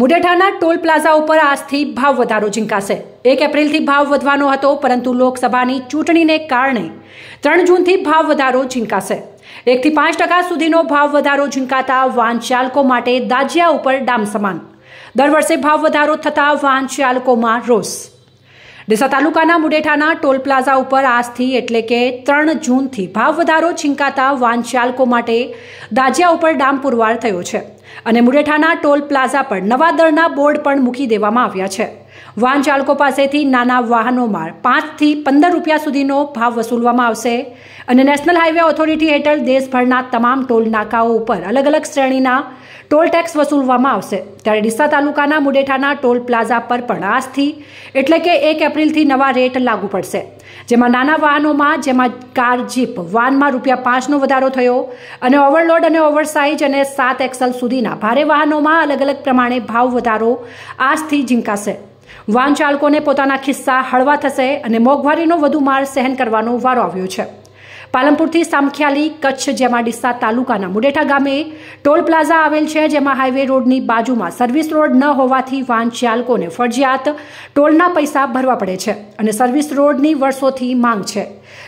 મુડેઠાના toll plaza ઉપર આજથી ભાવ વધારો ઝીંકાશે એક એપ્રિલથી ભાવ વધવાનો હતો પરંતુ લોકસભાની ચૂંટણીને કારણે ત્રણ જૂનથી ભાવ વધારો ઝીંકાશે એકથી પાંચ ટકા સુધીનો ભાવ વધારો ઝીંકાતા વાહન ચાલકો માટે દાજિયા ઉપર ડામ સમાન દર વર્ષે ભાવ વધારો થતાં વાહન ચાલકોમાં રોષ ડીસા તાલુકાના મુડેઠાના ટોલ પ્લાઝા ઉપર આજથી એટલે કે ત્રણ જૂનથી ભાવ વધારો છીંકાતા વાહન માટે દાજિયા ઉપર ડામ પુરવાર થયો છે અને મુડેઠાના ટોલ પ્લાઝા પર નવા દરના બોર્ડ પણ મૂકી દેવામાં આવ્યા છે વાહન ચાલકો પાસેથી નાના વાહનોમાં પાંચથી પંદર રૂપિયા સુધીનો ભાવ વસૂલવામાં આવશે અને નેશનલ હાઇવે ઓથોરિટી હેઠળ દેશભરના તમામ ટોલ નાકાઓ ઉપર અલગ અલગ શ્રેણીના ટોલ ટેક્સ વસૂલવામાં આવશે ત્યારે ડીસા તાલુકાના મુડેઠાના ટોલ પ્લાઝા પર પણ આજથી એટલે કે એક એપ્રિલથી નવા રેટ લાગુ પડશે જેમાં નાના વાહનોમાં જેમાં કાર જીપ વાનમાં રૂપિયા પાંચનો વધારો થયો અને ઓવરલોડ અને ઓવરસાઇઝ અને સાત એક્સલ સુધીના ભારે વાહનોમાં અલગ અલગ પ્રમાણે ભાવ વધારો આજથી ઝીંકાશે વાહન ચાલકોને પોતાના ખિસ્સા હળવા થશે અને મોંઘવારીનો વધુ માર સહન કરવાનો વારો આવ્યો છે પાલમપુરથી સામખિયાલી કચ્છ જેમાં ડીસા તાલુકાના મુડેઠા ગામે ટોલ પ્લાઝા આવેલ છે જેમાં હાઈવે રોડની બાજુમાં સર્વિસ રોડ ન હોવાથી વાહન ચાલકોને ફરજિયાત ટોલના પૈસા ભરવા પડે છે અને સર્વિસ રોડની વર્ષોથી માંગ છે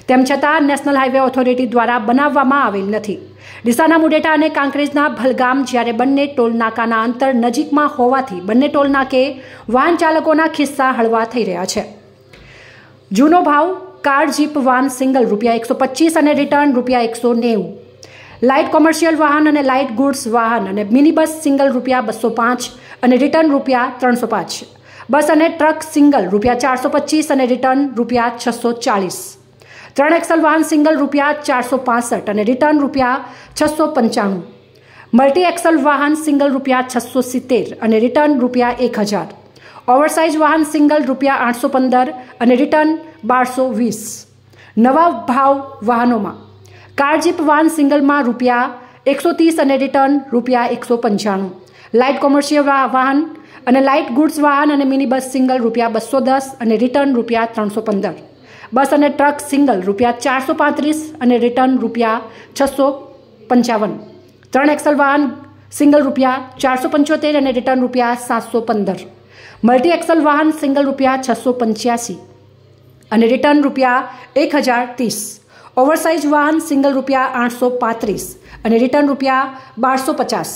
તેમ છતાં નેશનલ હાઈવે ઓથોરિટી દ્વારા બનાવવામાં આવેલ નથી ડીસાના મુડેટા અને કાંકરેજના ભલગામ જ્યારે બંને ટોલ નાકાના અંતર નજીકમાં હોવાથી બંને ટોલનાકે વાહન ચાલકોના ખિસ્સા હળવા થઈ રહ્યા છે જૂનો ભાવ કાર જીપ વાન સિંગલ રૂપિયા એકસો પચીસ અને રિટર્ન રૂપિયા એકસો નેવું લાઇટ કોમર્શિયલ વાહન અને લાઇટ ગુડ્સ વાહન અને મિની બસ સિંગલ રૂપિયા બસો પાંચ અને રિટર્ન રૂપિયા ત્રણસો પાંચ બસ અને ટ્રક સિંગલ રૂપિયા ચારસો પચીસ અને રિટર્ન રૂપિયા છસો ચાલીસ ત્રણ એક્સલ વાહન સિંગલ રૂપિયા ચારસો પાસઠ અને રિટર્ન રૂપિયા છસો પંચાણું મલ્ટી એક્સલ વાહન સિંગલ રૂપિયા છસો સિત્તેર અને રિટર્ન રૂપિયા એક હજાર ઓવરસાઇઝ વાહન સિંગલ રૂપિયા આઠસો પંદર અને રિટર્ન બારસો વીસ નવા ભાવ વાહનોમાં કારજીપ વાહન સિંગલમાં રૂપિયા એકસો ત્રીસ અને રિટર્ન રૂપિયા એકસો પંચાણું લાઇટ કોમર્શિયલ વાહન અને લાઇટ ગુડ્સ વાહન અને મિની બસ સિંગલ રૂપિયા બસો દસ અને રિટર્ન રૂપિયા ત્રણસો પંદર બસ અને ટ્રક સિંગલ રૂપિયા ચારસો પાંત્રીસ અને રિટર્ન રૂપિયા છસો પંચાવન ત્રણ એક્સલ વાહન સિંગલ રૂપિયા ચારસો પંચોતેર અને રિટર્ન રૂપિયા સાતસો પંદર મલ્ટી એક્સલ વાહન સિંગલ રૂપિયા છસો પંચ્યાસી અને રિટર્ન રૂપિયા એક હજાર ત્રીસ ઓવરસાઇઝ વાહન સિંગલ રૂપિયા આઠસો પાંત્રીસ અને રિટર્ન રૂપિયા બારસો પચાસ